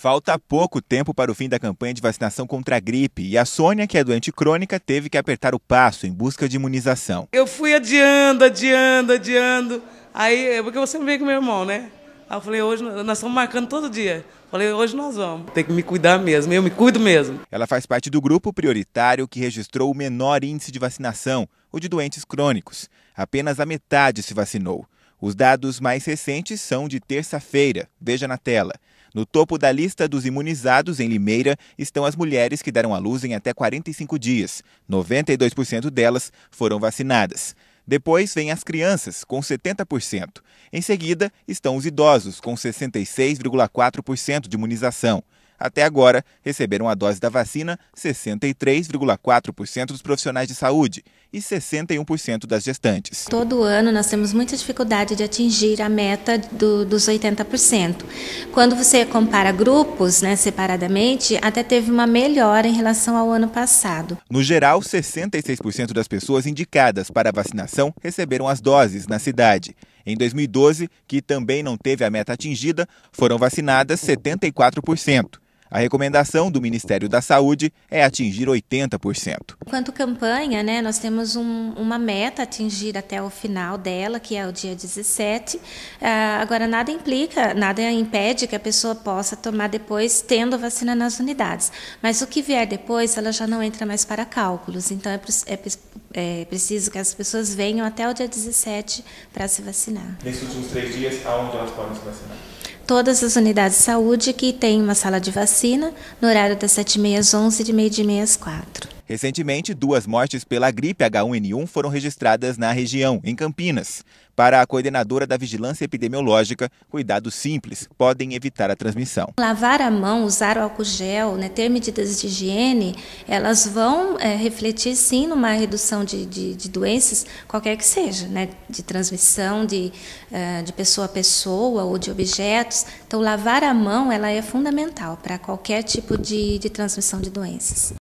Falta pouco tempo para o fim da campanha de vacinação contra a gripe e a Sônia, que é doente crônica, teve que apertar o passo em busca de imunização. Eu fui adiando, adiando, adiando. Aí, é porque você veio com meu irmão, né? Aí eu falei, hoje nós estamos marcando todo dia. Falei, hoje nós vamos. Tem que me cuidar mesmo, eu me cuido mesmo. Ela faz parte do grupo prioritário que registrou o menor índice de vacinação, o de doentes crônicos. Apenas a metade se vacinou. Os dados mais recentes são de terça-feira, veja na tela. No topo da lista dos imunizados em Limeira estão as mulheres que deram à luz em até 45 dias. 92% delas foram vacinadas. Depois vêm as crianças, com 70%. Em seguida, estão os idosos, com 66,4% de imunização. Até agora, receberam a dose da vacina 63,4% dos profissionais de saúde e 61% das gestantes. Todo ano nós temos muita dificuldade de atingir a meta do, dos 80%. Quando você compara grupos né, separadamente, até teve uma melhora em relação ao ano passado. No geral, 66% das pessoas indicadas para vacinação receberam as doses na cidade. Em 2012, que também não teve a meta atingida, foram vacinadas 74%. A recomendação do Ministério da Saúde é atingir 80%. Quanto campanha, né, nós temos um, uma meta a atingir até o final dela, que é o dia 17. Uh, ah, agora, nada implica, nada impede que a pessoa possa tomar depois, tendo vacina nas unidades. Mas o que vier depois, ela já não entra mais para cálculos. Então, é, é, é preciso que as pessoas venham até o dia 17 para se vacinar. Nesses últimos três dias, aonde elas podem se vacinar? todas as unidades de saúde que têm uma sala de vacina no horário das 7h30 às 11 de meio-dia e meia às 4 Recentemente, duas mortes pela gripe H1N1 foram registradas na região, em Campinas. Para a coordenadora da Vigilância Epidemiológica, cuidados simples podem evitar a transmissão. Lavar a mão, usar o álcool gel, né, ter medidas de higiene, elas vão é, refletir sim numa redução de, de, de, doenças, qualquer que seja, né, de transmissão de, é, de pessoa a pessoa ou de objetos. Então, lavar a mão ela é fundamental para qualquer tipo de, de transmissão de doenças.